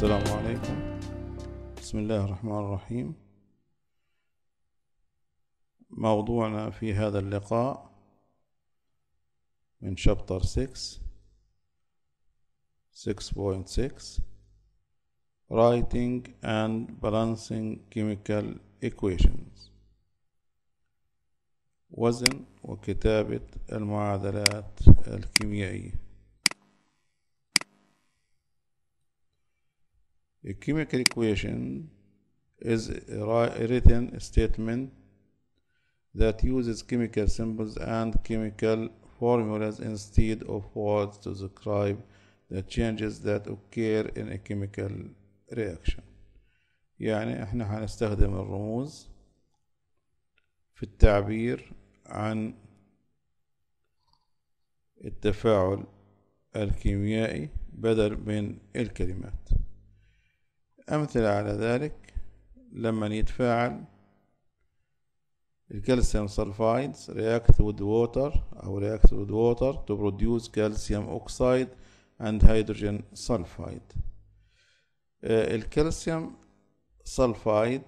السلام عليكم بسم الله الرحمن الرحيم موضوعنا في هذا اللقاء من شابتر 6 6.6 Writing and Balancing Chemical Equations وزن وكتابة المعادلات الكيميائية A chemical equation is a written statement that uses chemical symbols and chemical formulas instead of words to describe the changes that occur in a chemical reaction يعني احنا هنستخدم الرموز في التعبير عن التفاعل الكيميائي بدل من الكلمات أمثلة على ذلك لما يتفاعل الكالسيوم سلفايدز رياكت with ووتر أو رياكت with ووتر تو بروديوس كالسيوم أوكسايد أند هيدروجين سلفايد الكالسيوم سلفايد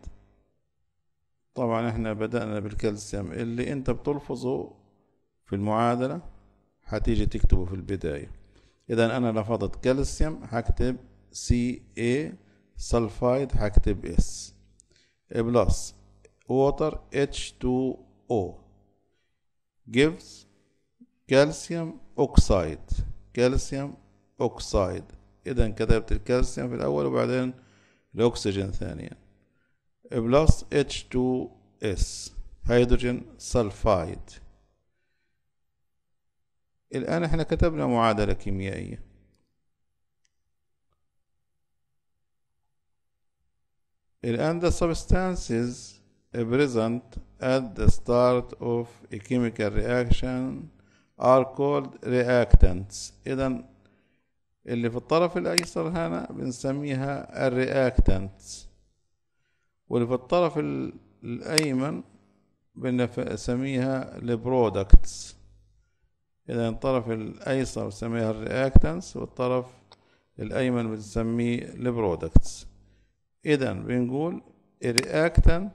طبعا احنا بدأنا بالكالسيوم اللي انت بتلفظه في المعادلة هتيجي تكتبه في البداية اذا انا لفظت كالسيوم هكتب إيه سلفايد هكتب اس بلس ووتر H2O gives كالسيوم اوكسايد كالسيوم اوكسايد اذا كتبت الكالسيوم في الاول وبعدين الاكسجين ثانيا بلس H2S هيدروجين سلفايد الان احنا كتبنا معادلة كيميائية الآن the substances present at the start of a chemical reaction are called reactants إذا اللي في الطرف الأيسر هنا بنسميها الرياكتانتس واللي في الطرف الأيمن بنسميها البرودكتس إذا الطرف الأيسر بنسميها الرياكتانتس والطرف الأيمن بنسميه البرودكتس اذا بنقول الرياكتنت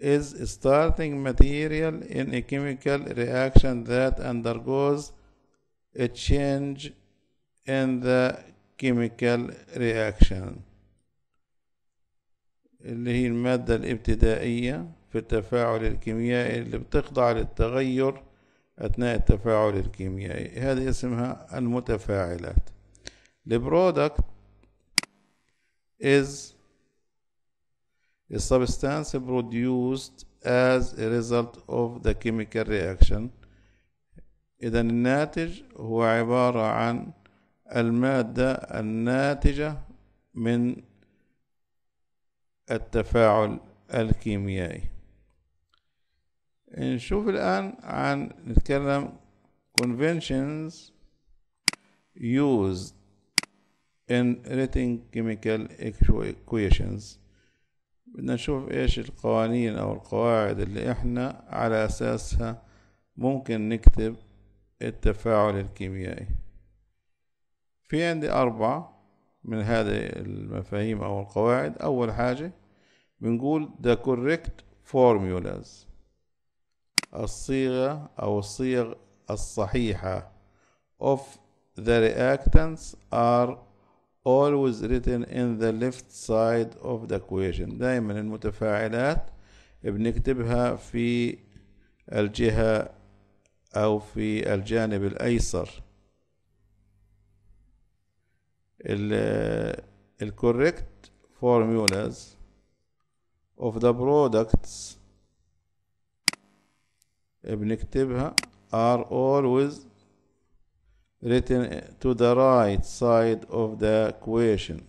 is starting material in a chemical reaction that undergoes a change in the chemical reaction اللي هي المادة الابتدائية في التفاعل الكيميائي اللي بتخضع للتغير أثناء التفاعل الكيميائي هذه اسمها المتفاعلات the product is a substance produced as a result of the chemical reaction إذا الناتج هو عبارة عن المادة الناتجة من التفاعل الكيميائي نشوف الآن عن نتكلم conventions used in rating chemical equations بدنا نشوف ايش القوانين او القواعد اللي احنا على اساسها ممكن نكتب التفاعل الكيميائي في عندي أربعة من هذه المفاهيم أو القواعد أول حاجة بنقول the correct formulas الصيغة أو الصيغ الصحيحة of the reactants are always written in the left side of the equation دايما المتفاعلات بنكتبها في الجهة أو في الجانب الأيسر ال correct formulas of the products بنكتبها are always written to the right side of the equation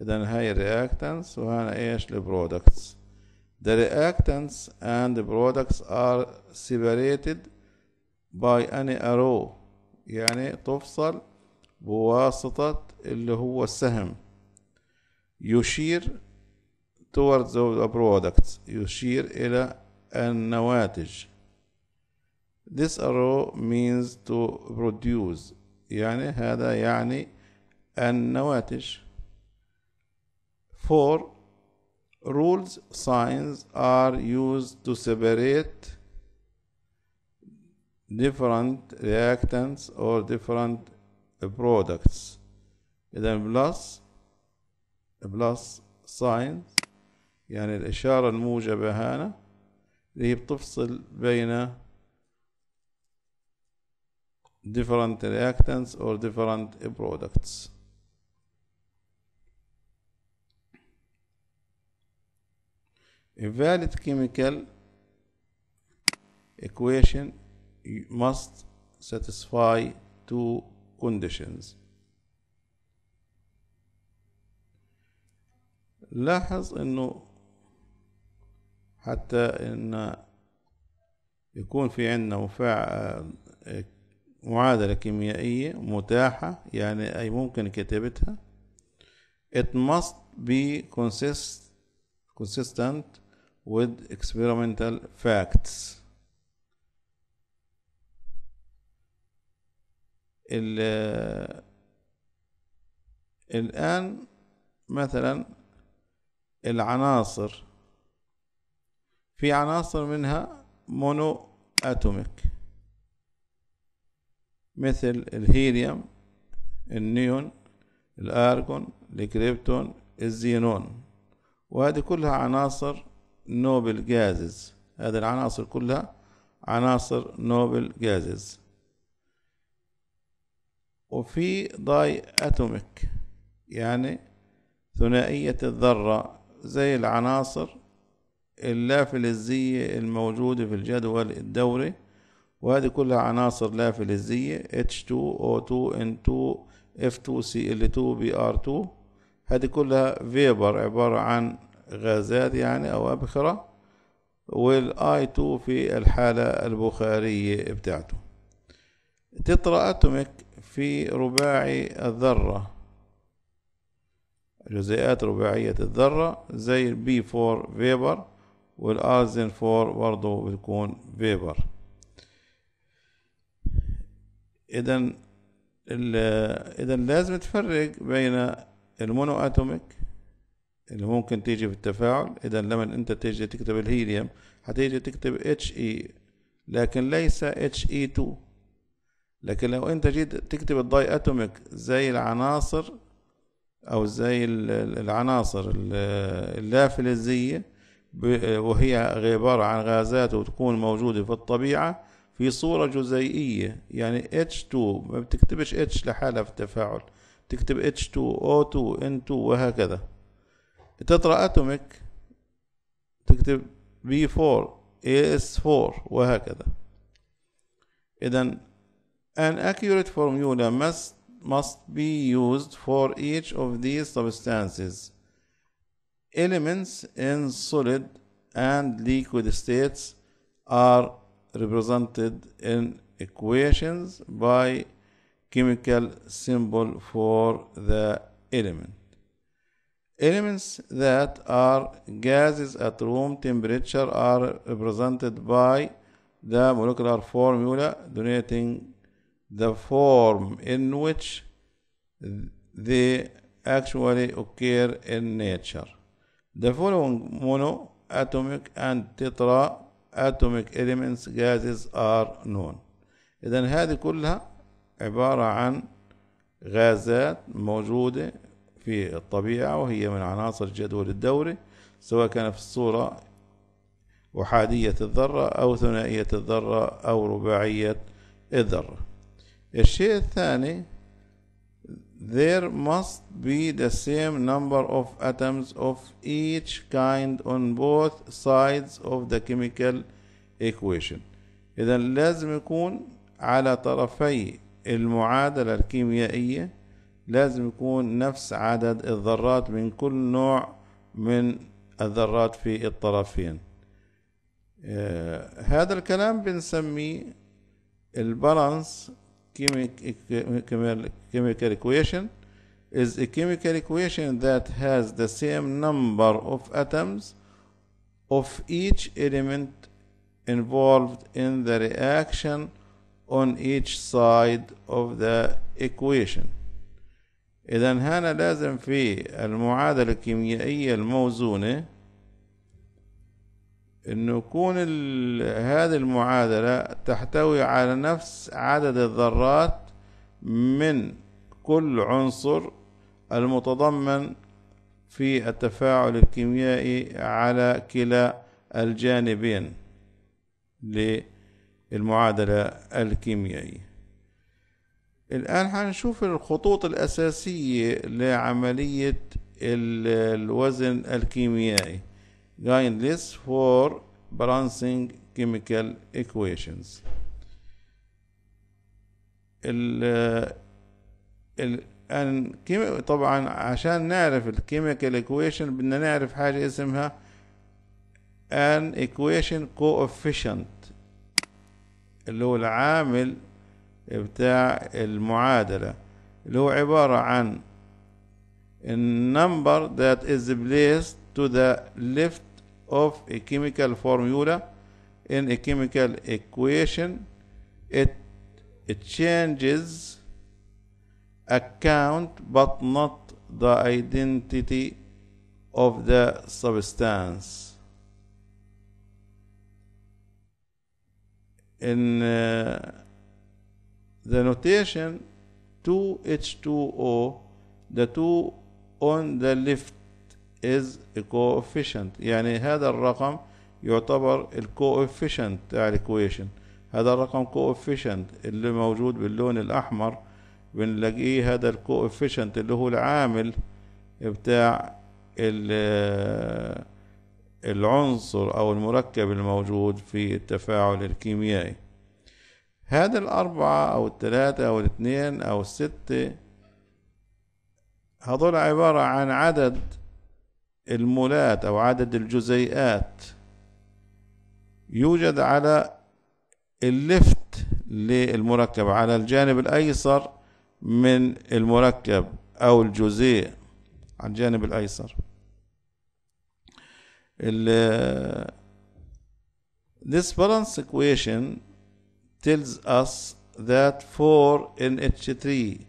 إذا هاي reactants وهنا إيش ال products The reactants and the products are separated by any arrow يعني تفصل بواسطة اللي هو السهم يشير towards the products يشير إلى النواتج This arrow means to produce يعني هذا يعني النواتج Four rules signs are used to separate different reactants or different products إذا plus plus signs يعني الاشاره الموجبه هنا اللي هي بتفصل بين different reactants or different products. A valid chemical equation must satisfy two conditions. لاحظ انه حتى ان يكون في عندنا وفاع معادلة كيميائية متاحة يعني أي ممكن كتابتها it must be consist consistent with experimental facts ال الآن مثلا العناصر في عناصر منها مونو اتوميك مثل الهيليوم النيون الارجون الكريبتون الزينون وهذه كلها عناصر نوبل جازز هذه العناصر كلها عناصر نوبل جازز وفي داي اتوميك يعني ثنائية الذرة زي العناصر اللافلزية الموجودة في الجدول الدوري وهذه كلها عناصر لا فلزية H2O2 N2 F2Cl2Br2 هذه كلها فيبر عبارة عن غازات يعني أو أبخرة والاي 2 في الحالة البخارية بتاعته تترا أتوميك في رباعي الذرة جزيئات رباعية الذرة زي البي 4 فيبر والارزن 4 برضو بتكون فيبر اذا اذا لازم تفرق بين المونو اتوميك اللي ممكن تيجي في التفاعل اذا لما انت تيجي تكتب الهيليوم حتيجي تكتب اتش اي e، لكن ليس اتش اي 2 لكن لو انت جيت تكتب الداي اتوميك زي العناصر او زي العناصر اللافلزيه وهي عباره عن غازات وتكون موجوده في الطبيعه في صورة جزيئية يعني H2 ما بتكتبش H لحالها في التفاعل تكتب H2O2 N2 وهكذا تترا أتوميك تكتب B4 AS4 وهكذا إذا an accurate formula must must be used for each of these substances elements in solid and liquid states are represented in equations by chemical symbol for the element. Elements that are gases at room temperature are represented by the molecular formula denoting the form in which they actually occur in nature. The following monoatomic and tetra atomic elements gases are known إذا هذه كلها عبارة عن غازات موجودة في الطبيعة وهي من عناصر الجدول الدوري سواء كان في الصورة أحادية الذرة أو ثنائية الذرة أو رباعية الذرة الشيء الثاني there must be the same number of atoms of each kind on both sides of the chemical equation إذا لازم يكون على طرفي المعادلة الكيميائية لازم يكون نفس عدد الذرات من كل نوع من الذرات في الطرفين آه هذا الكلام بنسميه البالانس chemical equation is a chemical equation that has the same number of atoms of each element involved in the reaction on each side of the equation إذا هنا لازم في المعادلة الكيميائية الموزونة انه يكون هذه المعادلة تحتوي على نفس عدد الذرات من كل عنصر المتضمن في التفاعل الكيميائي على كلا الجانبين للمعادلة الكيميائية الآن هنشوف الخطوط الأساسية لعملية الوزن الكيميائي guidelines for balancing chemical equations ال ال طبعا عشان نعرف الكيميكال ايكويشن بدنا نعرف حاجة اسمها an equation coefficient اللي هو العامل بتاع المعادلة اللي هو عبارة عن النمبر ذات از بليس تو ذا ليفت of a chemical formula in a chemical equation, it, it changes account but not the identity of the substance. In uh, the notation 2H2O, the two on the left is a coefficient يعني هذا الرقم يعتبر الكوفيشنت بتاع equation هذا الرقم كوفيشنت اللي موجود باللون الاحمر بنلاقيه هذا الكوفيشنت اللي هو العامل بتاع ال آه، العنصر او المركب الموجود في التفاعل الكيميائي هذا الأربعة أو الثلاثة أو الاثنين أو الستة هذول عبارة عن عدد المولات أو عدد الجزيئات يوجد على اللفت للمركب على الجانب الأيسر من المركب أو الجزيء على الجانب الأيسر This balance equation tells us that 4 in H3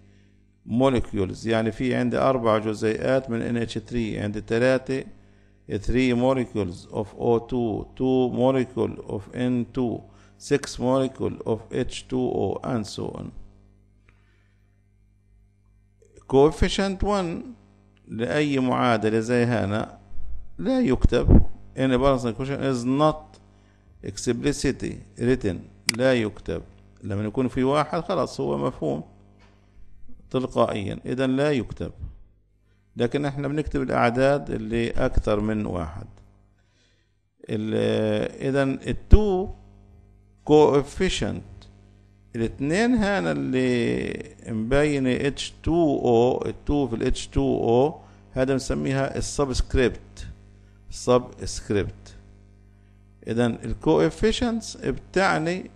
مولكيولز يعني في عندي أربع جزيئات من NH3 عندي تلاتة ثري مولكيولز of O2 2 مولكيول of N2 6 مولكيول of H2O and so on coefficient 1 لأي معادلة زي هنا لا يكتب إن balance equation is not explicitly written لا يكتب لما يكون في واحد خلاص هو مفهوم تلقائيا إذا لا يكتب لكن احنا بنكتب الأعداد اللي أكثر من واحد إذا التو كوفيشنت الاتنين هنا اللي مبينه اتش 2 او التو في ال h 2 او هذا بنسميها السبسكريبت سبسكريبت إذا الكوفيشنتس بتعني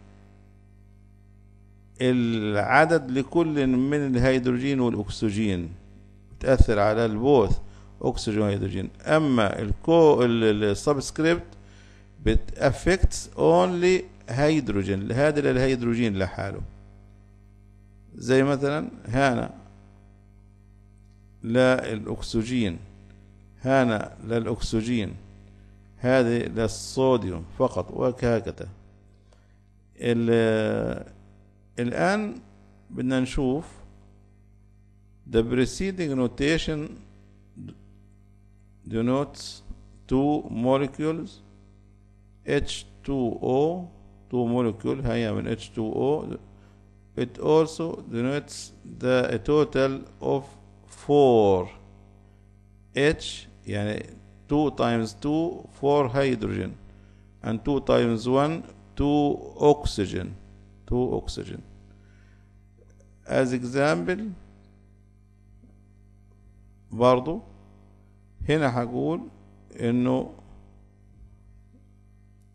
العدد لكل من الهيدروجين والأكسجين تأثر على البوث أكسجين وهيدروجين أما الكو السبسكريبت بتأفكتس اونلي هيدروجين هذا الهيدروجين لحاله زي مثلا هنا للاكسجين هنا للأكسجين هذه للصوديوم فقط وهكذا الآن بدنا نشوف the preceding notation denotes two molecules H2O two molecule هي من H2O it also denotes the a total of four H يعني 2 times 2 4 hydrogen and 2 times 1 2 oxygen 2 oxygen. As example برضو هنا هقول انه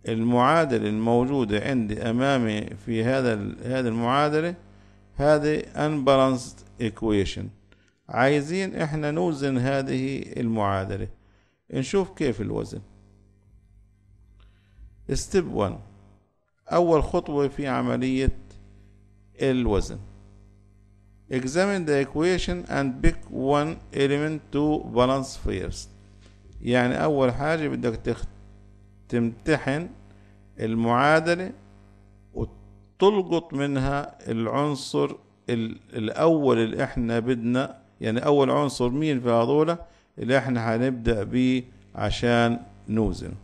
المعادلة الموجودة عندي امامي في هذا هذه المعادلة هذه unbalanced equation عايزين احنا نوزن هذه المعادلة نشوف كيف الوزن step 1 أول خطوة في عملية الوزن examine the equation and pick one element to balance first يعني أول حاجة بدك تخ... تمتحن المعادلة وتلقط منها العنصر الأول اللي احنا بدنا يعني أول عنصر مين في هذولا اللي احنا هنبدأ بيه عشان نوزنه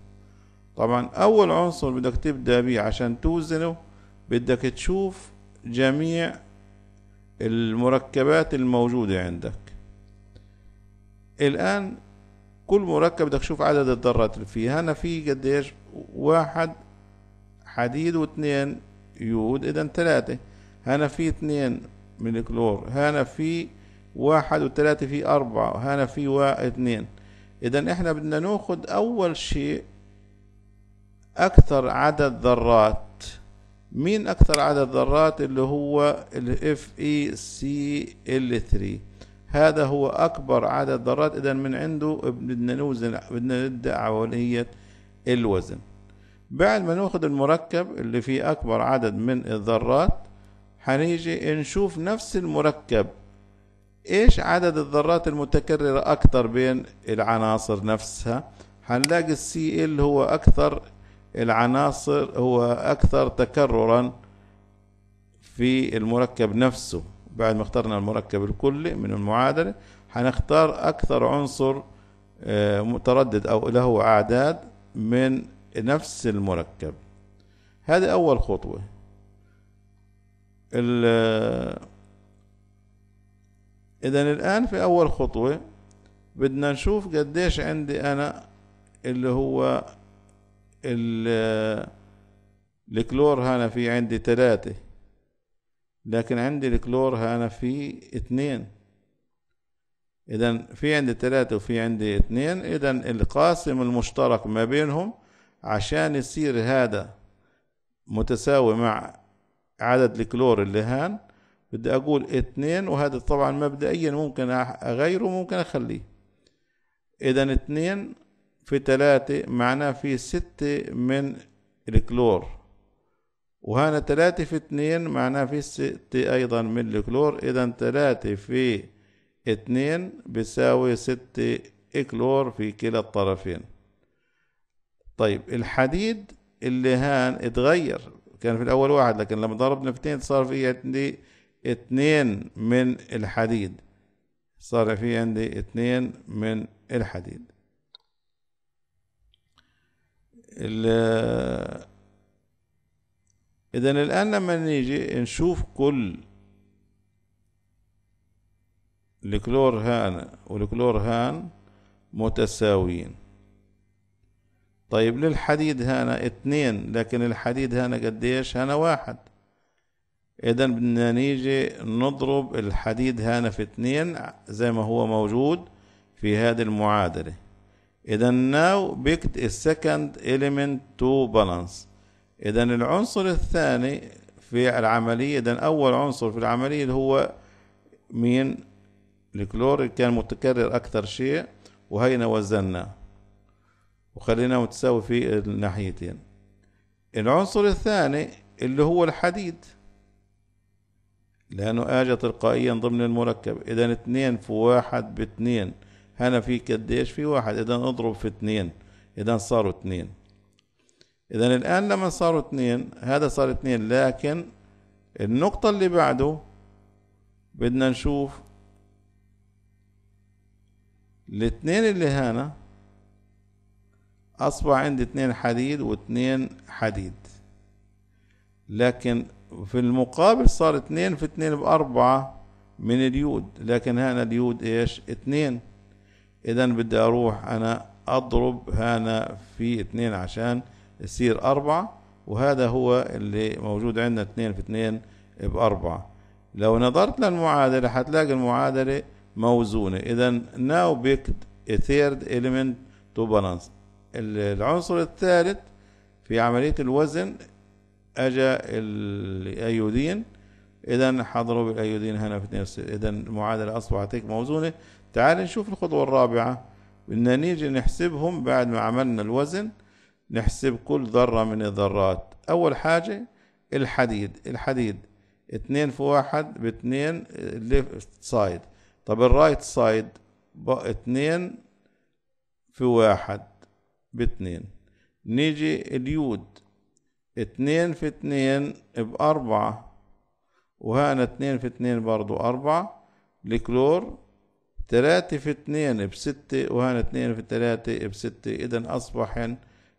طبعا أول عنصر بدك تبدأ بيه عشان توزنه بدك تشوف جميع المركبات الموجودة عندك الآن كل مركب بدك تشوف عدد الذرات اللي فيه هنا في قديش واحد حديد واثنين يود إذا ثلاثة هنا في اثنين من الكلور هنا في واحد وثلاثة في أربعة هنا في واحد اثنين إذا إحنا بدنا ناخد أول شيء أكثر عدد ذرات مين أكثر عدد ذرات اللي هو ال FeCl3 هذا هو أكبر عدد ذرات إذا من عنده بدنا نوزن بدنا نبدأ عملية الوزن بعد ما ناخد المركب اللي فيه أكبر عدد من الذرات هنيجي نشوف نفس المركب إيش عدد الذرات المتكررة اكثر بين العناصر نفسها هنلاقي ال Cl هو أكثر العناصر هو أكثر تكررا في المركب نفسه بعد ما اخترنا المركب الكلي من المعادلة هنختار أكثر عنصر آه، متردد أو له أعداد من نفس المركب هذه أول خطوة إذا الآن في أول خطوة بدنا نشوف قديش عندي أنا اللي هو الكلور هنا في عندي ثلاثة لكن عندي الكلور هنا في اثنين إذا في عندي ثلاثة وفي عندي اثنين إذا القاسم المشترك ما بينهم عشان يصير هذا متساوي مع عدد الكلور اللي هان بدي أقول اثنين وهذا طبعا مبدئيا ممكن أغيره ممكن أخليه إذا اثنين في ثلاثة معناه في ستة من الكلور وهنا ثلاثة في اثنين معناه في ستة أيضا من الكلور إذا ثلاثة في اثنين بيساوي ستة كلور في كلا الطرفين طيب الحديد اللي هان اتغير كان في الأول واحد لكن لما ضربنا في اثنين صار في عندي اثنين من الحديد صار في عندي اثنين من الحديد إذا الآن لما نيجي نشوف كل الكلور هان والكلور هان متساويين طيب للحديد هنا اتنين لكن الحديد هنا قديش هنا واحد اذا بدنا نيجي نضرب الحديد هنا في اتنين زي ما هو موجود في هذه المعادله اذا ناو بيكت السكند اليمنت تو بالانس اذا العنصر الثاني في العملية اذا اول عنصر في العملية اللي هو مين الكلور كان متكرر اكثر شيء وهينا وزناه وخليناه متساوي في الناحيتين العنصر الثاني اللي هو الحديد لأنه أجى تلقائيا ضمن المركب إذا اتنين في واحد باتنين هنا في قديش في واحد اذا اضرب في اثنين اذا صاروا اثنين اذا الان لما صاروا اثنين هذا صار اثنين لكن النقطة اللي بعده بدنا نشوف الاثنين اللي هنا اصبح عندي اثنين حديد واثنين حديد لكن في المقابل صار اثنين في اثنين باربعة من اليود لكن هنا اليود ايش اتنين اذا بدي اروح انا اضرب هنا في اتنين عشان يصير اربعة وهذا هو اللي موجود عندنا اتنين في اتنين باربعة لو نظرت للمعادلة حتلاقي المعادلة موزونة اذا now picked a third element to balance العنصر الثالث في عملية الوزن اجا الايودين اذا حضروا الايودين هنا في اتنين اذا المعادلة اصبحت هيك موزونة تعال نشوف الخطوة الرابعة بدنا نيجي نحسبهم بعد ما عملنا الوزن نحسب كل ذرة من الذرات أول حاجة الحديد الحديد اتنين في واحد باتنين ليفت سايد طب الرايت سايد اتنين في واحد باتنين نيجي اليود اتنين في اتنين بأربعة وهنا اتنين في اتنين برضو أربعة الكلور 3 في 2 ب 6 وهنا 2 في 3 ب 6 إذا أصبح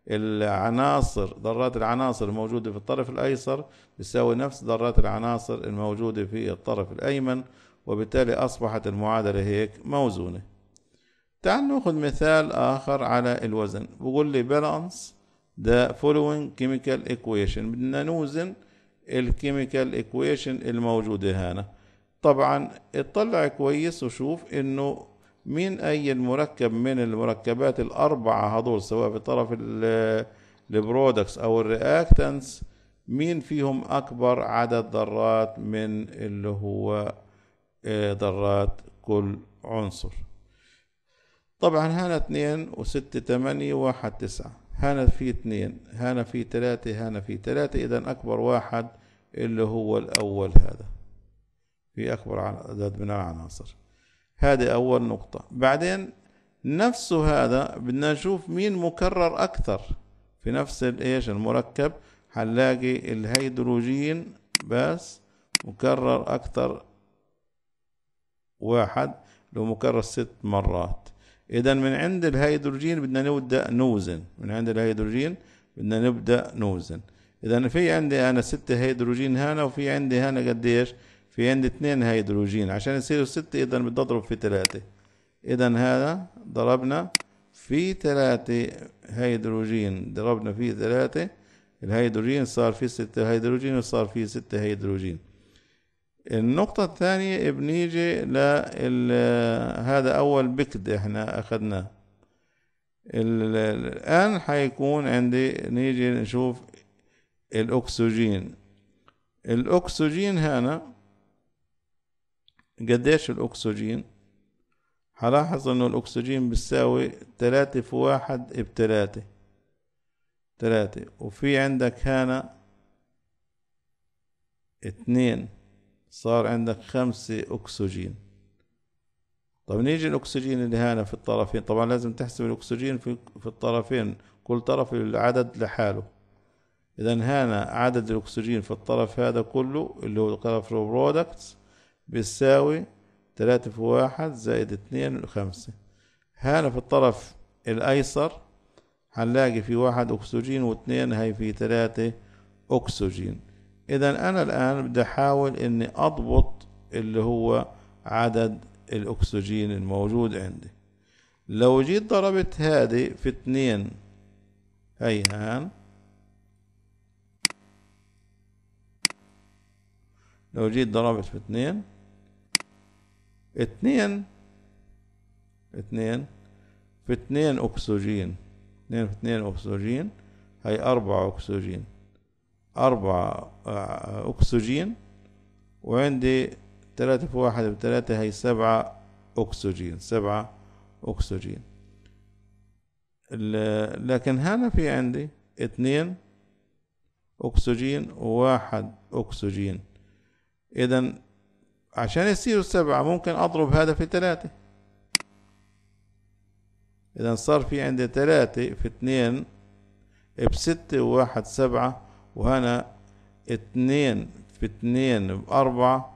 العناصر ذرات العناصر الموجودة في الطرف الأيسر تساوي نفس ذرات العناصر الموجودة في الطرف الأيمن وبالتالي أصبحت المعادلة هيك موزونة تعال ناخذ مثال آخر على الوزن بقول لي بالانس ذا فولوينج كيميكال ايكويشن بدنا نوزن الكيميكال ايكويشن الموجودة هنا طبعا اطلع كويس وشوف انه مين اي المركب من المركبات الاربعة هذول سواء في طرف البرودكتس او الرياكتنس مين فيهم اكبر عدد ذرات من اللي هو آه، ذرات كل عنصر طبعا هنا اتنين وستة تمانية واحد تسعة هنا في اتنين هنا في تلاتة هنا في تلاتة اذا اكبر واحد اللي هو الاول هذا في أكبر عدد من العناصر هذه أول نقطة بعدين نفس هذا بدنا نشوف مين مكرر أكثر في نفس الإيش المركب هنلاقي الهيدروجين بس مكرر أكثر واحد لو مكرر ست مرات إذا من عند الهيدروجين بدنا نبدأ نوزن من عند الهيدروجين بدنا نبدأ نوزن إذا في عندي أنا ستة هيدروجين هنا وفي عندي هنا قديش في عندي اتنين هيدروجين عشان يصيروا ستة إذا بدي اضرب في تلاتة إذا هذا ضربنا في تلاتة هيدروجين ضربنا في تلاتة الهيدروجين صار في ستة هيدروجين وصار في ستة هيدروجين النقطة الثانية بنيجي ل هذا أول بكد احنا أخذناه الآن حيكون عندي نيجي نشوف الأكسجين الأكسجين هنا قديش الأكسجين هلاحظ انه الاكسجين بتساوي تلاتة في واحد بتلاتة تلاتة وفي عندك هنا اتنين صار عندك خمسة اكسجين طب نيجي الاكسجين اللي هنا في الطرفين طبعا لازم تحسب الاكسجين في, في الطرفين كل طرف العدد لحاله اذا هنا عدد الاكسجين في الطرف هذا كله اللي هو طرف البرودكتس بيساوي تلاتة في واحد زائد اتنين خمسة هنا في الطرف الأيسر هنلاقي في واحد أكسجين واتنين هي في تلاتة أكسجين إذا أنا الآن بدي أحاول إني أضبط اللي هو عدد الأكسجين الموجود عندي لو جيت ضربت هذه في اتنين هي هان لو جيت ضربت في اتنين اتنين اتنين في اتنين اكسجين اتنين في اتنين اكسجين هي اربعة اكسجين اربعة آه، اكسجين وعندي تلاتة في واحد بتلاتة هي سبعة اكسجين سبعة اكسجين لكن هنا في عندي اتنين اكسجين وواحد اكسجين اذا عشان يصيروا سبعة ممكن أضرب هذا في ثلاثة إذا صار في عندي ثلاثة في اثنين بستة وواحد سبعة وهنا اثنين في اثنين بأربعة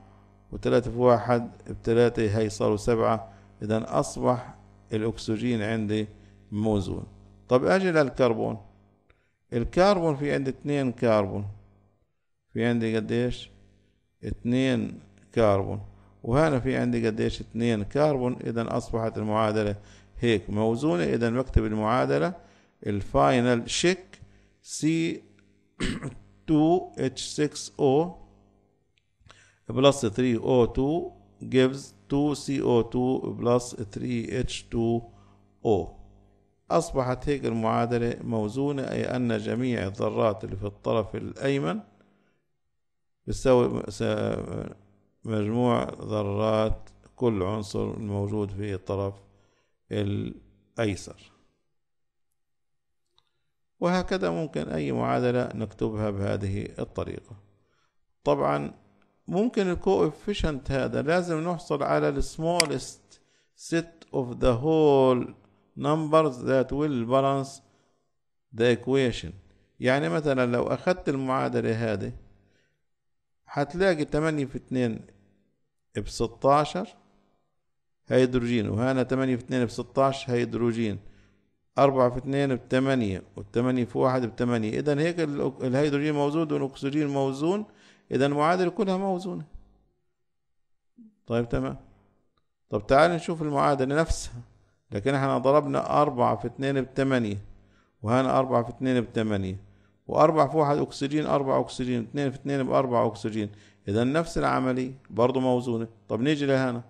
وثلاثة في واحد بثلاثة هي صاروا سبعة إذا أصبح الأكسجين عندي موزون طب أجي للكربون الكربون في عندي اثنين كربون في عندي قديش اتنين كربون وهنا في عندي قديش اتنين كربون اذا اصبحت المعادلة هيك موزونة اذا بكتب المعادلة الفاينل شيك سي 2H6O ثري 3O2 تو 2CO2 بلس 3H2O أصبحت هيك المعادلة موزونة أي أن جميع الذرات اللي في الطرف الأيمن بتساوي مجموع ذرات كل عنصر الموجود في الطرف الأيسر وهكذا ممكن أي معادلة نكتبها بهذه الطريقة طبعا ممكن الكوفيشنت هذا لازم نحصل على the smallest set of the whole numbers that will balance the equation يعني مثلا لو أخدت المعادلة هذه هتلاقي 8 في 2 ب 16 هيدروجين وهنا 8 في 2 ب 16 هيدروجين أربعة في 8 و 8 في واحد 8 إذا هيك الهيدروجين موجود والأكسجين موزون إذا المعادلة كلها موزونة طيب تمام طب تعال نشوف المعادلة نفسها لكن احنا ضربنا أربعة في ب 8 وهنا أربعة في 8 و وأربعة في واحد أكسجين أربعة أكسجين 2 في ب بأربعة أكسجين اذا نفس العملية برضو موزونة طب نيجي لهنا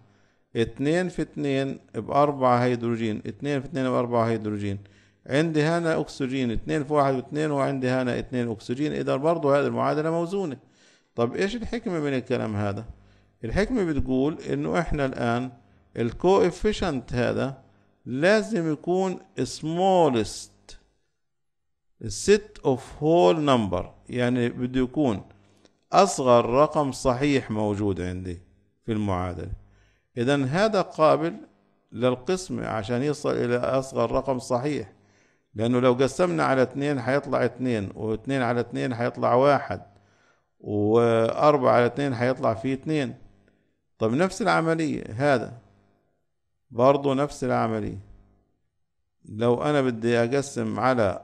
اتنين في اتنين بأربعة هيدروجين اتنين في اتنين بأربعة هيدروجين عندي هنا أكسجين اتنين في واحد واتنين وعندي هنا اتنين أكسجين إذا برضو هذه المعادلة موزونة طب إيش الحكمة من الكلام هذا الحكمة بتقول إنه إحنا الآن الكوفيشنت هذا لازم يكون smallest set of whole number يعني بده يكون أصغر رقم صحيح موجود عندي في المعادلة إذا هذا قابل للقسم عشان يصل إلى أصغر رقم صحيح لأنه لو قسمنا على اتنين حيطلع اتنين واتنين على اتنين حيطلع واحد وأربعة على اتنين حيطلع فيه اتنين طب نفس العملية هذا برضه نفس العملية لو أنا بدي أقسم على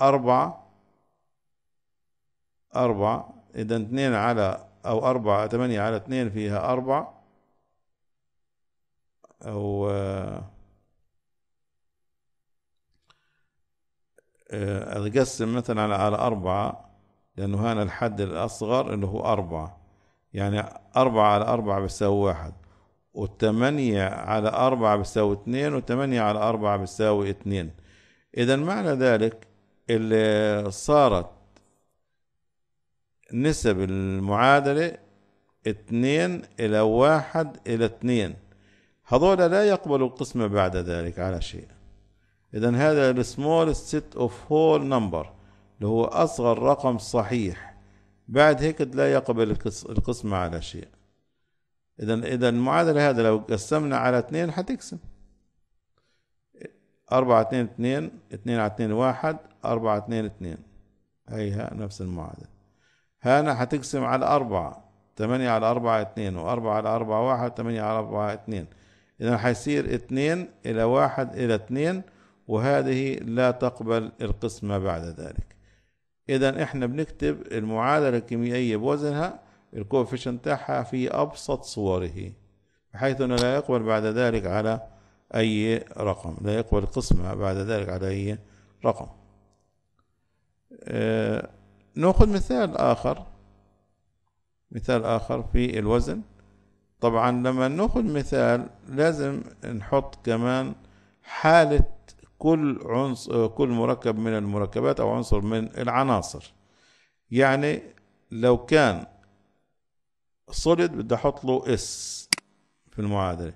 أربعة أربعة إذا اثنين على أو أربعة ثمانية على اثنين فيها أربعة أو آه، أقسم مثلا على على أربعة لأنه هنا الحد الأصغر اللي هو أربعة يعني أربعة على أربعة بتساوي واحد والثمانية على أربعة بتساوي اثنين والثمانية على أربعة بتساوي اثنين إذا معنى ذلك اللي صارت نسب المعادلة اتنين إلى واحد إلى اتنين هذولا لا يقبلوا القسمة بعد ذلك على شيء إذا هذا السمول ست أوف هول نمبر اللي هو أصغر رقم صحيح بعد هيك لا يقبل القسمة على شيء إذا إذا المعادلة هذا لو قسمنا على اتنين حتقسم أربعة اثنين اتنين اتنين على اتنين واحد أربعة اتنين اتنين هيها نفس المعادلة هنا هتقسم على أربعة تمانية على أربعة اتنين وأربعة على أربعة واحد تمانية على أربعة اتنين إذا هيصير اتنين إلى واحد إلى اتنين وهذه لا تقبل القسمة بعد ذلك إذا إحنا بنكتب المعادلة الكيميائية بوزنها الكوفيشن تاعها في أبسط صوره بحيث أنه لا يقبل بعد ذلك على أي رقم لا يقبل القسمة بعد ذلك على أي رقم آه نأخذ مثال آخر مثال آخر في الوزن طبعا لما نأخذ مثال لازم نحط كمان حالة كل عنصر كل مركب من المركبات أو عنصر من العناصر يعني لو كان صلد بدي أحط له اس في المعادلة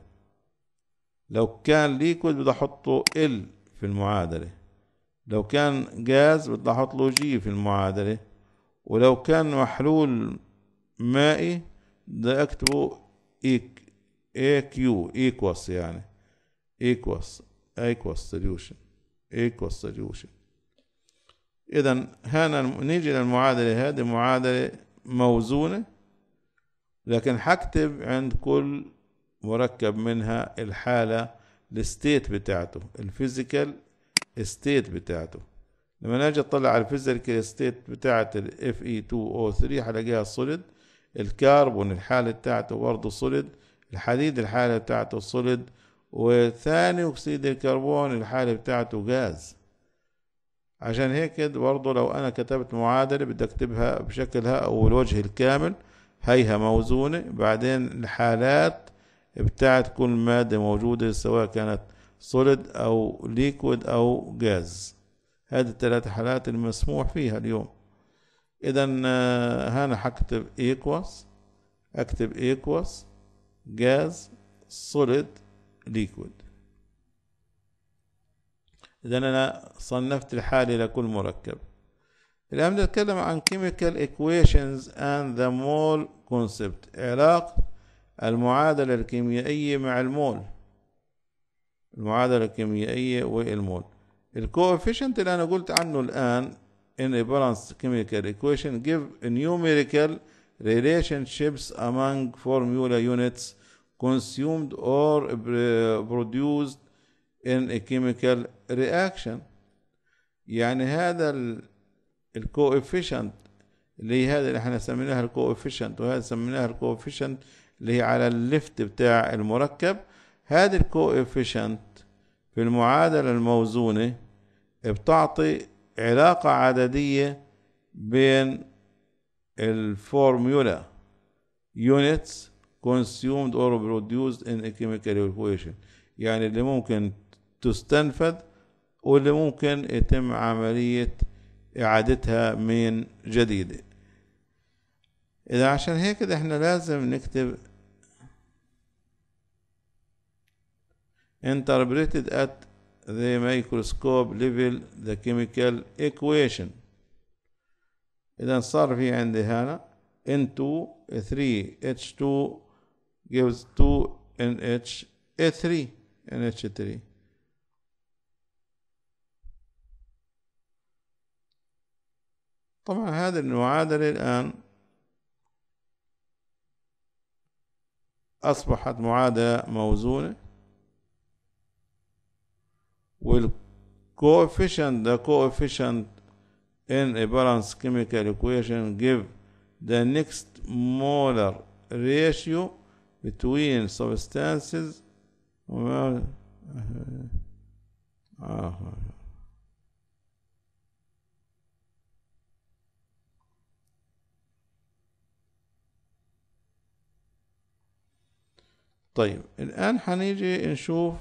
لو كان ليكويد بدي أحط له ال في المعادلة لو كان غاز بدي أحط له جي في المعادلة ولو كان محلول مائي ده اكتبه ايك اي كيو ايكوس يعني ايكوس ايكوس سوليوشن ايكوس سوليوشن اذا هنا نيجي للمعادله هذه معادله موزونه لكن حكتب عند كل مركب منها الحاله الستيت بتاعته الفيزيكال ستيت بتاعته لما اجي اطلع على الفيزيكال ستيت بتاعت ال اي 2 او 3 حلاقيها صوليد الكربون الحاله بتاعته برضه صوليد الحديد الحاله بتاعته صوليد وثاني اكسيد الكربون الحاله بتاعته غاز عشان هيك برضه لو انا كتبت معادله بدي اكتبها بشكلها او الوجه الكامل هيها موزونه بعدين الحالات بتاعت كل ماده موجوده سواء كانت صوليد او ليكويد او غاز هذه الثلاث حالات المسموح فيها اليوم اذا آه، هنا حكتب ايكوس اكتب ايكوس جاز سوليد ليكويد اذا انا صنفت الحالة الى كل مركب الان نتكلم عن chemical equations and the mole concept علاقة المعادلة الكيميائية مع المول المعادلة الكيميائية والمول الكوفيشنت اللي انا قلت عنه الان ان بالانس كيميكال ايكويشن جيف نيوميريكال ريليشن شيبس امونج formula يونتس كونسيومد اور produced ان ا كيميكال رياكشن يعني هذا الكوفيشنت اللي هي هذا اللي احنا سميناها الكوفيشنت وهذا سميناها الكوفيشنت اللي هي على الليفت بتاع المركب هذا الكوفيشنت في المعادلة الموزونة بتعطي علاقة عددية بين الفورمولا units consumed or produced in a chemical equation يعني اللي ممكن تستنفذ واللي ممكن يتم عملية إعادتها من جديد إذا عشان هيك احنا لازم نكتب interpreted at the microscope level the chemical equation إذا صار في عندي هنا N2 3 H2 gives 2 NH 3 NH3 طبعا هذه المعادلة الآن أصبحت معادلة موزونة والcoefficient the coefficient in a balanced chemical equation give the next molar ratio between substances well, uh, طيب الآن حنيجي نشوف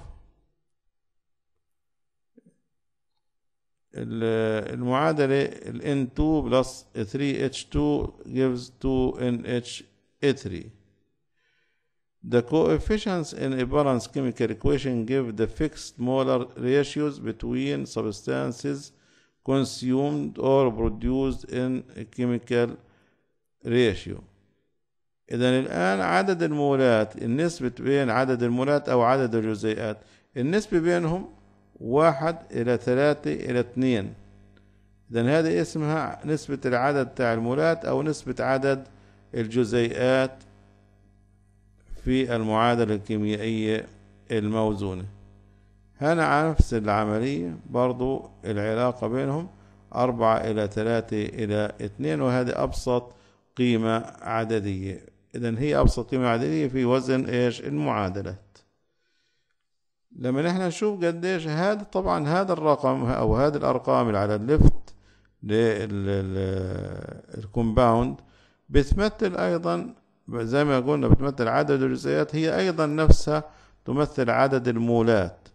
المعادلة ال N2 plus 3H2 gives 2NH3 The coefficients in a balanced chemical equation give the fixed molar ratios between substances consumed or produced in a chemical ratio إذا الآن عدد المولات النسبة بين عدد المولات أو عدد الجزيئات النسبة بينهم واحد إلى ثلاثة إلى اتنين إذا هذه اسمها نسبة العدد تاع المولات أو نسبة عدد الجزيئات في المعادلة الكيميائية الموزونة هنا نفس العملية برضو العلاقة بينهم أربعة إلى ثلاثة إلى اثنين وهذه أبسط قيمة عددية إذا هي أبسط قيمة عددية في وزن إيش المعادلة لما نحن نشوف قديش هذا طبعا هذا الرقم او هذا الارقام اللي على الليفت للكومباوند بتمثل ايضا زي ما قلنا بتمثل عدد الجزيئات هي ايضا نفسها تمثل عدد المولات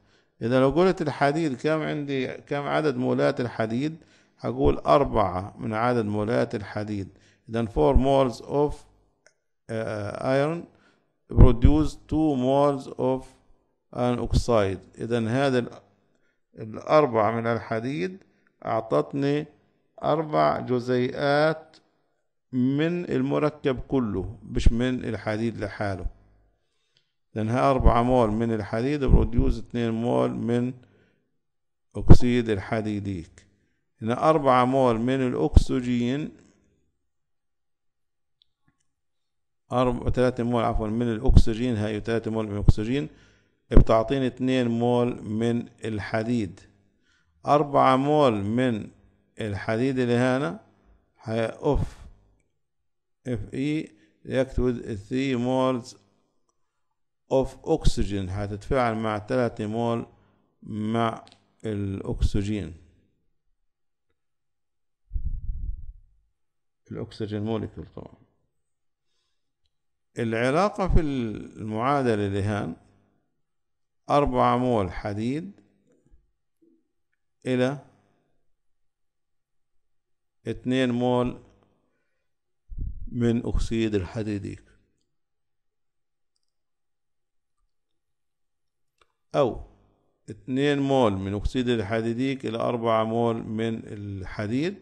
اذا لو قلت الحديد كم عندي كم عدد مولات الحديد هقول أربعة من عدد مولات الحديد إذا فور moles of uh, iron produce مولز moles of ان اوكسايد اذا هذا الاربع من الحديد اعطتني اربع جزيئات من المركب كله مش من الحديد لحاله لانها أربعة مول من الحديد بروديوز اتنين مول من أكسيد الحديديك هنا أربعة مول من الأكسجين أربعة تلاتة مول عفوا من الأكسجين هاي تلاتة مول من الأكسجين بتعطيني اتنين مول من الحديد أربعة مول من الحديد اللي هنا هيقف اف اي يكتب ثري مولز اوف اكسجين هتتفاعل مع ثلاثة مول مع الاكسجين الاكسجين موليكول طبعا العلاقة في المعادلة اللي هنا أربعة مول حديد إلى اتنين مول من أكسيد الحديديك أو اتنين مول من أكسيد الحديديك إلى أربعة مول من الحديد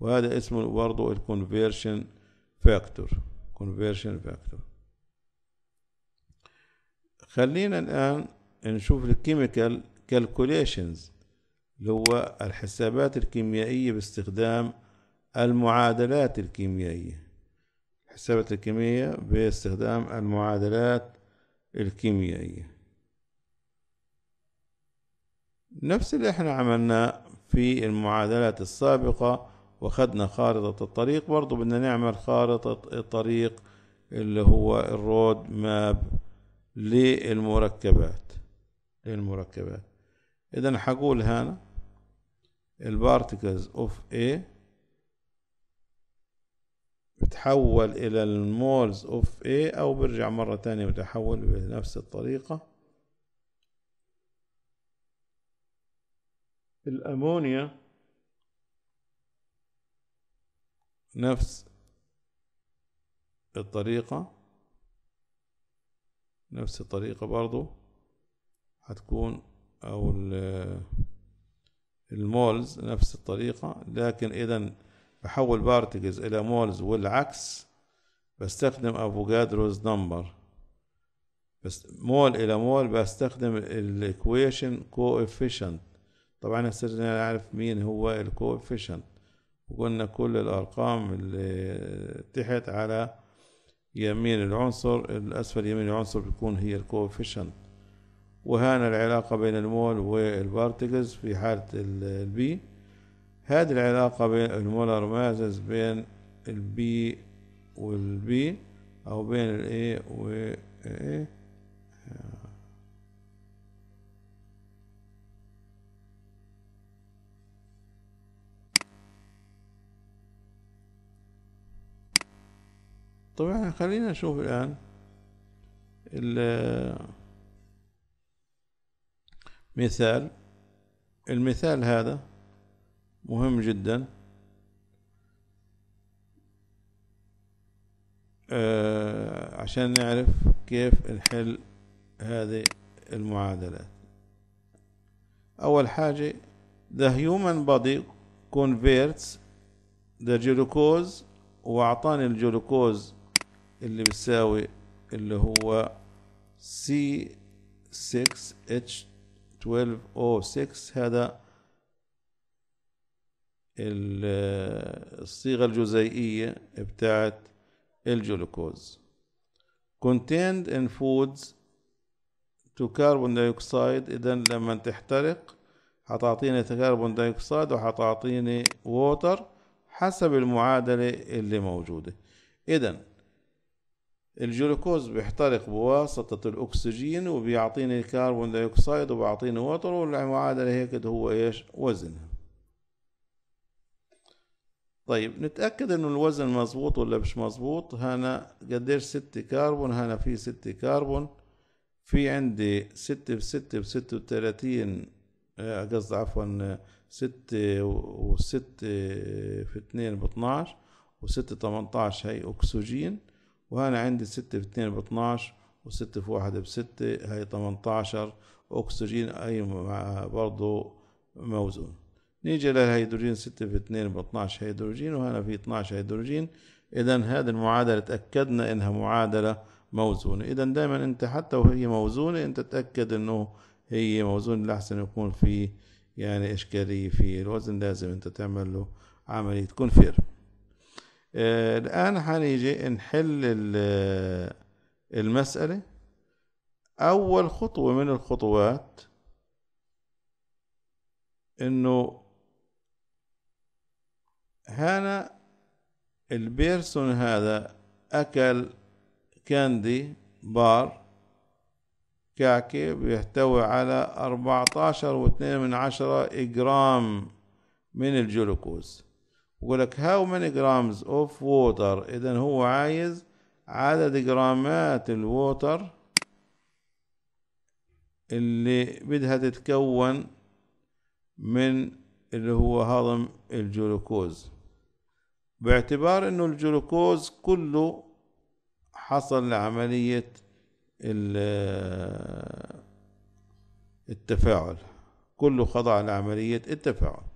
وهذا اسمه برضو الكونفيرشن فاكتور conversion factor خلينا الآن نشوف الكيميكال كالكوليشنز اللي هو الحسابات الكيميائية باستخدام المعادلات الكيميائية الحسابات الكيميائية باستخدام المعادلات الكيميائية نفس اللي احنا عملناه في المعادلات السابقة واخدنا خارطة الطريق برضو بدنا نعمل خارطة الطريق اللي هو الرود ماب للمركبات المركبات إذا حقول هنا البارتكلز اوف A بتحول إلى المولز اوف A أو برجع مرة تانية بتحول بنفس الطريقة الأمونيا نفس الطريقة نفس الطريقة برضو هتكون أو المولز نفس الطريقة لكن إذا بحول بارتكلز إلى مولز والعكس بستخدم أفوجادروز نمبر بس مول إلى مول بستخدم الإكويشن كوفيشنت طبعا صرنا نعرف مين هو الكوفيشنت وقلنا كل الأرقام اللي تحت على يمين العنصر الأسفل يمين العنصر بتكون هي الكوفيشنت وهنا العلاقة بين المول والبارتكلز في حالة البي هذه العلاقة بين المولر مازز بين البي والبي أو بين الاي و طبعا خلينا نشوف الآن مثال المثال هذا مهم جدا آه عشان نعرف كيف نحل هذه المعادلات أول حاجة the human body converts the glucose وأعطاني الجلوكوز اللي بتساوي اللي هو C6H 1206 هذا الصيغة الجزيئية بتاعت الجلوكوز contained in foods to carbon dioxide اذا لما تحترق هتعطيني كربون دايوكسيد وهتعطيني ووتر حسب المعادلة اللي موجودة اذا الجلوكوز بيحترق بواسطة الأكسجين وبيعطيني الكربون دايوكسيد وبيعطيني وتر والمعادلة هيك هو إيش وزنها طيب نتأكد إنه الوزن مظبوط ولا مش مظبوط هنا قديش ست كربون هنا في ست كربون في عندي ستة بستة بستة وتلاتين آه، قصد عفوا ستة وستة في اتنين باتناش وستة تمنتاش هاي أكسجين وهنا عندي ستة في اتنين باتناش وستة في واحد بستة هي تمنتاشر أكسجين أي برضو موزون نيجي للهيدروجين ستة في اتنين باتناش هيدروجين وهنا في اتناش هيدروجين إذا هذه المعادلة تأكدنا إنها معادلة موزونة إذا دايما أنت حتى وهي موزونة أنت تأكد إنه هي موزونة لأحسن يكون في يعني إشكالية في الوزن لازم أنت تعمل له عملية كونفيرم الآن هنيجي نحل المسألة أول خطوة من الخطوات إنه هنا البيرسون هذا أكل كاندي بار كعكة بيحتوي على أربعتاشر واتنين من عشرة جرام من الجلوكوز يقول لك هاو ماني جرامز اوف ووتر اذا هو عايز عدد جرامات الووتر اللي بدها تتكون من اللي هو هضم الجلوكوز باعتبار انه الجلوكوز كله حصل لعملية التفاعل كله خضع لعملية التفاعل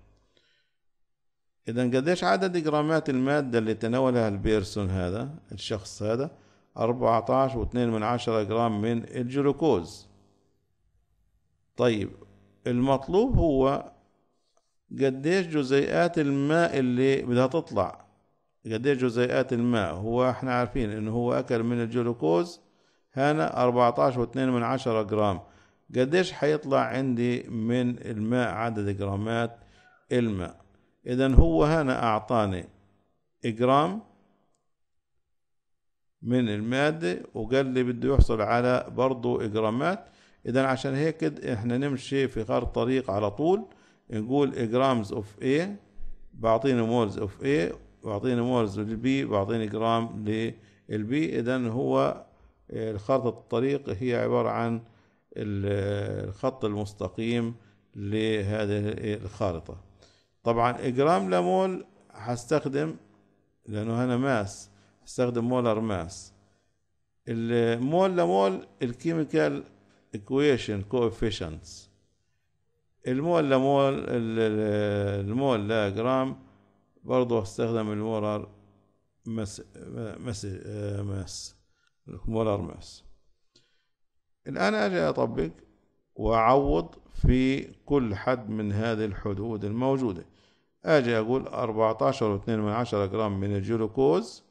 إذا قديش عدد جرامات المادة اللي تناولها البيرسون هذا الشخص هذا أربعة عشر واثنين من عشرة جرام من الجلوكوز طيب المطلوب هو قديش جزيئات الماء اللي بدها تطلع قديش جزيئات الماء هو احنا عارفين انه هو اكل من الجلوكوز هنا اربعة عشر واثنين من عشرة جرام قديش حيطلع عندي من الماء عدد جرامات الماء إذا هو هنا أعطاني إجرام من المادة وقال لي بده يحصل على برضو إجرامات إذا عشان هيك إحنا نمشي في خارطة طريق على طول نقول إجرامز أوف A بعطيني مولز أوف A بعطيني مولز للبي بعطيني جرام للبي إذا هو خارطة الطريق هي عبارة عن الخط المستقيم لهذه الخارطة طبعا جرام لمول هستخدم لانه هنا ماس هستخدم مولر ماس المول لمول الكيميكال اكويشن كوفيشنتس المول لمول المول لجرام برضه هستخدم المولر مس مس ماس المولر ماس الآن أجي أطبق وأعوض في كل حد من هذه الحدود الموجودة اجي اقول 14 و من عشرة جرام من الجلوكوز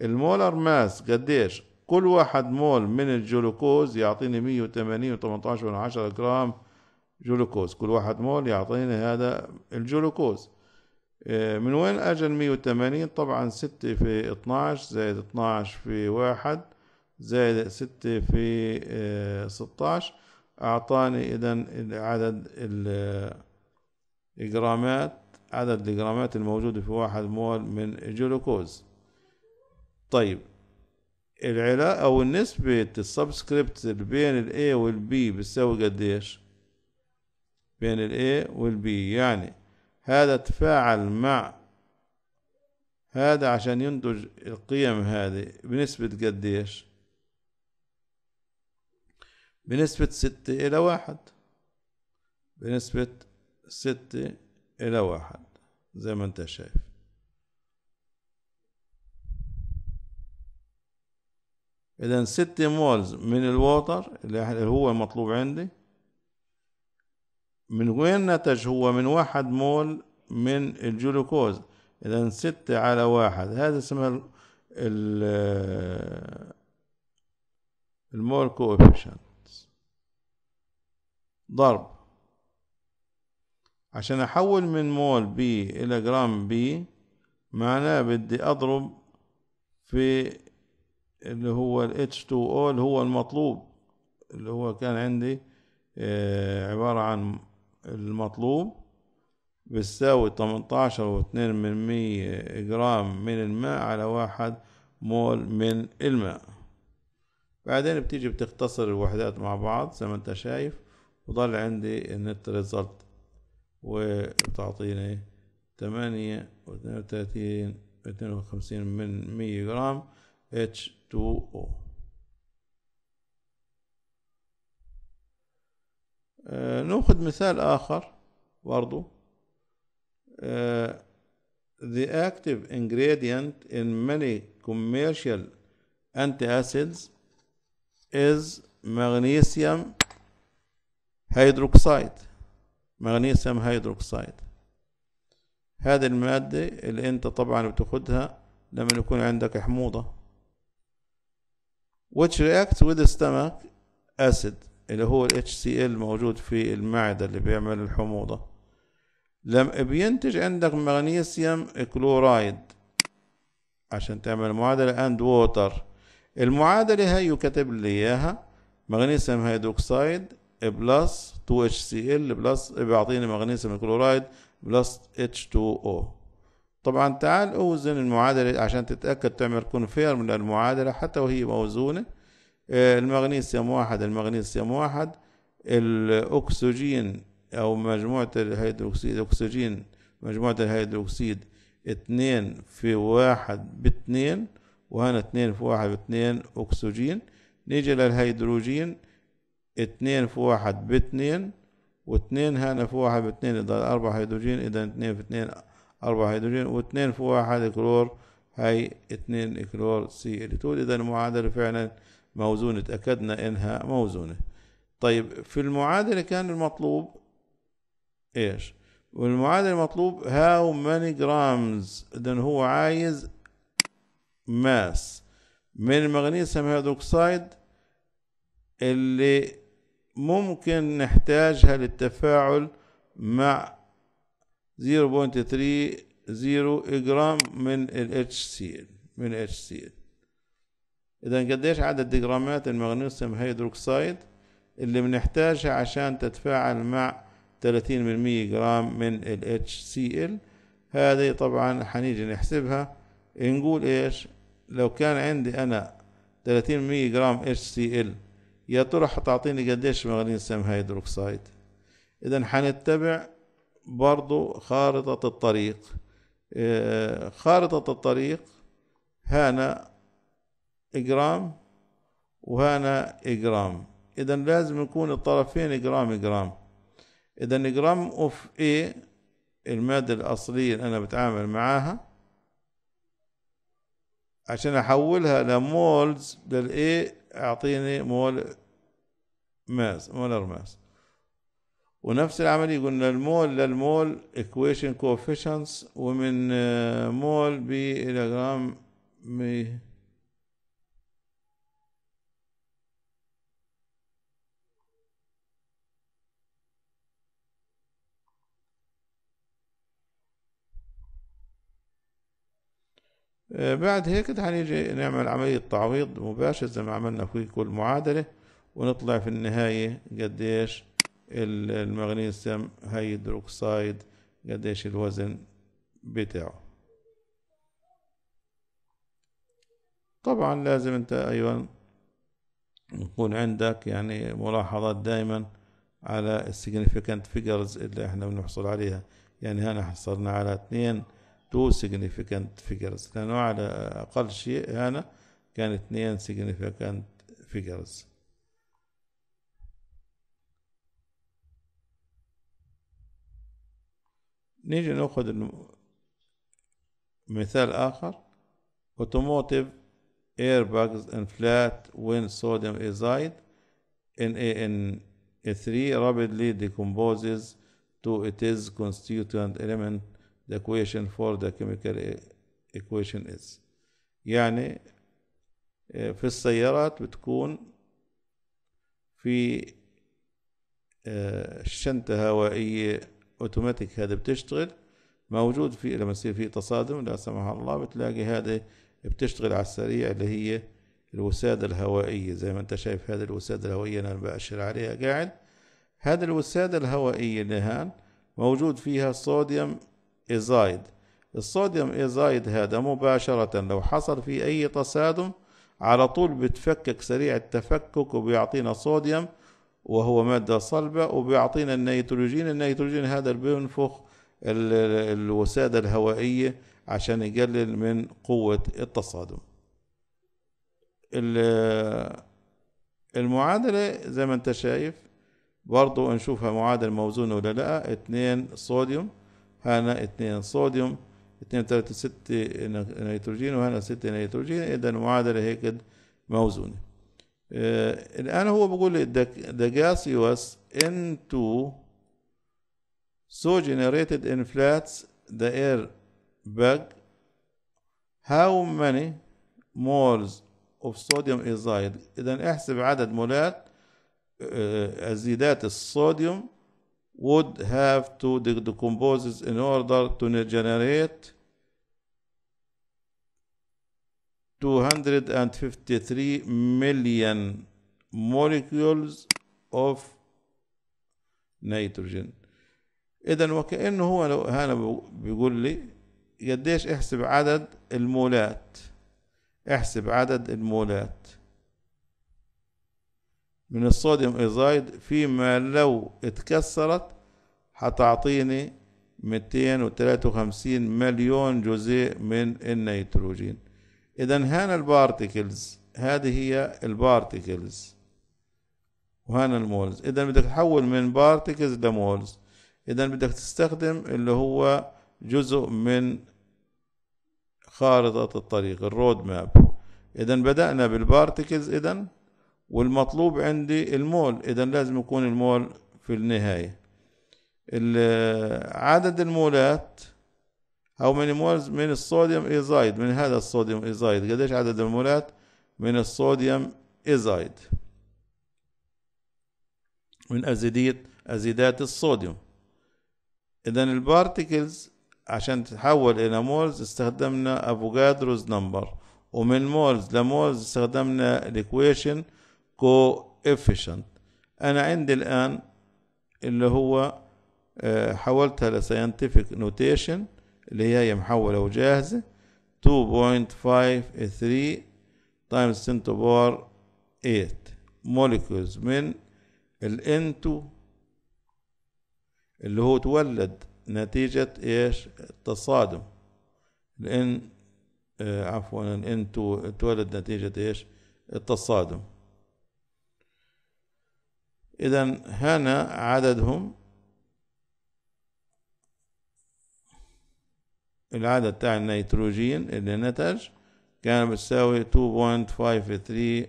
المولر ماس قديش كل واحد مول من الجلوكوز يعطيني 180 و18 من عشرة جرام جلوكوز كل واحد مول يعطيني هذا الجلوكوز آه، من وين اجى ال 180 طبعا ستة في 12 زائد 12 في واحد زائد ستة في 16 آه، اعطاني اذا عدد الجرامات آه، عدد الجرامات الموجودة في واحد مول من الجلوكوز طيب العلاقة أو نسبة السبسكريبت بين ال A وال B بتساوي قديش؟ بين ال A وال B يعني هذا تفاعل مع هذا عشان ينتج القيم هذه بنسبة قديش؟ بنسبة ستة إلى واحد بنسبة ستة إلى واحد زي ما أنت شايف إذا ست مولز من الوتر اللي هو المطلوب عندي من وين نتج هو من واحد مول من الجلوكوز إذا ستة على واحد هذا اسمها المول كوفيشنت ضرب عشان احول من مول بي الى جرام بي معناه بدي اضرب في اللي هو ال H2O اللي هو المطلوب اللي هو كان عندي آه، عبارة عن المطلوب بتساوي تمنتاشر واتنين من مية جرام من الماء على واحد مول من الماء بعدين بتيجي بتختصر الوحدات مع بعض زي ما انت شايف وضل عندي النت ريزلت وتعطينا 8 و32 و من 100 جرام H2O آه نأخذ مثال آخر برضو آه the active ingredient in many commercial antacids is magnesium hydroxide مغنيسيوم هيدروكسيد هذه المادة اللي انت طبعا بتاخدها لما يكون عندك حموضة which reacts with stomach acid اللي هو ال HCl موجود في المعدة اللي بيعمل الحموضة لما بينتج عندك مغنيسيوم كلورايد عشان تعمل معادلة اند ووتر المعادلة هاي يكتب لي اياها مغنيسيوم هيدروكسيد بلس 2 اتش سي ال بلس بيعطيني مغنيسيوم كلورايد بلس اتش 2 او طبعا تعال اوزن المعادلة عشان تتأكد تعمل كونفيرم للمعادلة حتى وهي موزونة المغنيسيوم واحد المغنيسيوم واحد الاكسجين او مجموعة الهيدروكسيد أكسجين مجموعة الهيدروكسيد اتنين في واحد باتنين وهنا اتنين في واحد باتنين اكسجين نيجي للهيدروجين اتنين في واحد باتنين واتنين هنا في واحد باتنين اذا أربعة هيدروجين إذا اتنين في اتنين أربعة هيدروجين واتنين في واحد كلور هاي اتنين كلور سي ال تو إذا المعادلة فعلا موزونة أكدنا إنها موزونة طيب في المعادلة كان المطلوب إيش والمعادلة المطلوب هاو ماني جرامز إذا هو عايز ماس من المغنيسيوم هيدروكسيد اللي ممكن نحتاجها للتفاعل مع 0.30 جرام من ال HCl من HCl إذا قديش عدد جرامات المغنيسيوم هيدروكسيد اللي بنحتاجها عشان تتفاعل مع 30% من 100 جرام من ال HCl هذه طبعا حنيجي نحسبها نقول إيش لو كان عندي أنا 30 من 100 جرام HCl يا ترى حتعطيني قديش مغنيسيوم سم هيدروكسايد اذا حنتبع برضو خارطة الطريق آه، خارطة الطريق هنا إجرام وهنا إجرام إذا لازم يكون الطرفين إجرام إجرام إذا إجرام أوف إيه المادة الأصلية اللي أنا بتعامل معاها عشان أحولها لمولز للإيه أعطيني مول ماس مولر ماس ونفس العملية قلنا المول للمول equation coefficients ومن آه، مول ب إلى جرام ب آه، بعد هيك هنيجي نعمل عملية تعويض مباشر زي ما عملنا في كل معادلة ونطلع في النهاية قديش المغنيسيوم هيدروكسايد قديش الوزن بتاعه طبعا لازم انت ايضا يكون عندك يعني ملاحظات دائما على السيجنيفيكانت فيجرز اللي احنا بنحصل عليها يعني هنا حصلنا على اثنين تو سيجنيفيكانت فيجرز لانه على اقل شيء هنا كان اثنين سيجنيفيكانت فيجرز نيجي ناخذ مثال آخر automotive airbags and flat when sodium azide NaN3 rapidly decomposes to its constituent element the equation for the chemical equation is يعني في السيارات بتكون في شنطة هوائية اوتوماتيك هذا بتشتغل موجود في لما يصير في تصادم لا سمح الله بتلاقي هذا بتشتغل على السريع اللي هي الوسادة الهوائية زي ما انت شايف هذه الوسادة الهوائية انا بأشر عليها قاعد هذه الوسادة الهوائية اللي هان موجود فيها صوديوم إيزايد الصوديوم إيزايد هذا مباشرة لو حصل في أي تصادم على طول بتفكك سريع التفكك وبيعطينا صوديوم وهو مادة صلبة وبيعطينا النيتروجين النيتروجين هذا اللي بينفخ الوسادة الهوائية عشان يقلل من قوة التصادم المعادلة زي ما انت شايف برضو نشوفها معادلة موزونة ولا لا اتنين صوديوم هنا اتنين صوديوم اتنين تلاتة ستة نيتروجين وهنا ستة نيتروجين اذا المعادلة هيك موزونة الآن هو بيقول the gaseous into so generated inflates the air bag how many moles of sodium is إذا احسب عدد مولات الزيدات الصوديوم would have to decompose in order to generate 253 million molecules of nitrogen اذا وكانه هو لو هنا بيقول لي قديش احسب عدد المولات احسب عدد المولات من الصوديوم ايزايد فيما لو اتكسرت هتعطيني 253 مليون جزيء من النيتروجين إذا هنا البارتكلز هذه هي البارتكلز وهنا المولز إذا بدك تحول من بارتكلز لمولز إذا بدك تستخدم اللي هو جزء من خارطة الطريق الرود ماب إذا بدأنا بالبارتكلز إذا والمطلوب عندي المول إذا لازم يكون المول في النهاية عدد المولات او من مولز من الصوديوم ايزايد من هذا الصوديوم ايزايد قديش عدد المولات من الصوديوم ايزايد من ازيدات ازيدات الصوديوم اذا البارتيكلز عشان تتحول الى مولز استخدمنا افوغادروز نمبر ومن مولز لمولز استخدمنا الايكويشن كو افشنت انا عندي الان اللي هو آه، حولتها لساينتفك نوتيشن اللي هي محولة وجاهزة 2.53 times 10 to power 8 molecules من ال N2 اللي هو تولد نتيجة ايش التصادم ال N آه عفوا ال N2 تولد نتيجة ايش التصادم اذا هنا عددهم العدد تاع النيتروجين اللي نتج كان بتساوي 2.53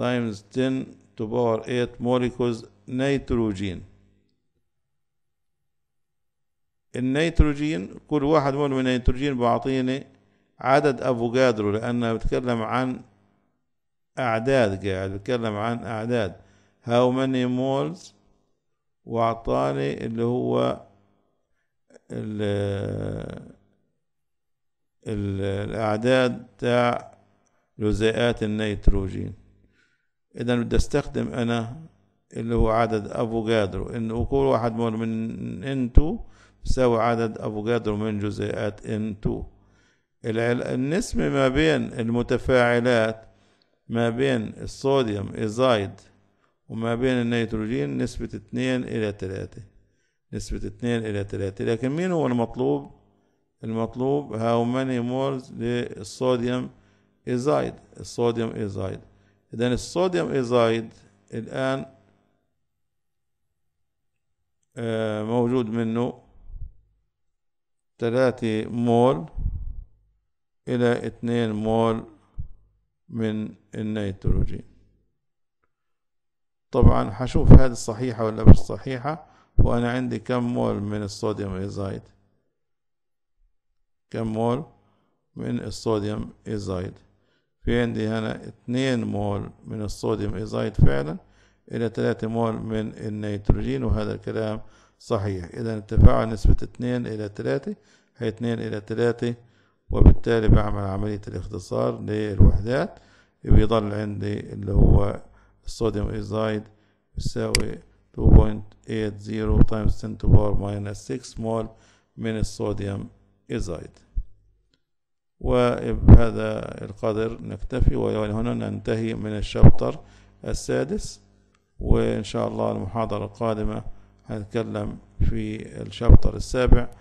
times 10 to power 8 molecules نيتروجين النيتروجين كل واحد مول من النيتروجين بيعطيني عدد افوكادرو لانه بتكلم عن اعداد قاعد بتكلم عن اعداد هاو ماني مولز واعطاني اللي هو ال الأعداد تاع جزيئات النيتروجين إذا بدي أستخدم أنا اللي هو عدد افوجادرو إن كل واحد من ان2 بيساوي عدد افوجادرو من جزيئات ان ان2 النسبة ما بين المتفاعلات ما بين الصوديوم إزايد وما بين النيتروجين نسبة اتنين إلى تلاتة نسبة اتنين إلى تلاتة لكن مين هو المطلوب؟ المطلوب how many moles للصوديوم ايزايد الصوديوم ايزايد اذا الصوديوم ايزايد الان آه، موجود منه ثلاثة مول إلى اثنين مول من النيتروجين طبعا حشوف هذه الصحيحة ولا مش صحيحة وأنا عندي كم مول من الصوديوم إيزايد كم مول من الصوديوم إيزايد في عندي هنا اتنين مول من الصوديوم إيزايد فعلا إلى تلاتة مول من النيتروجين وهذا الكلام صحيح إذا التفاعل نسبة اتنين إلى تلاتة هي اتنين إلى تلاتة وبالتالي بعمل عملية الاختصار للوحدات بيضل عندي اللي هو الصوديوم إيزايد يساوي 2.80 times 10 to power minus 6 مول من الصوديوم إزايد وبهذا القدر نكتفي وهنا ننتهي من الشابتر السادس وإن شاء الله المحاضرة القادمة هنتكلم في الشابتر السابع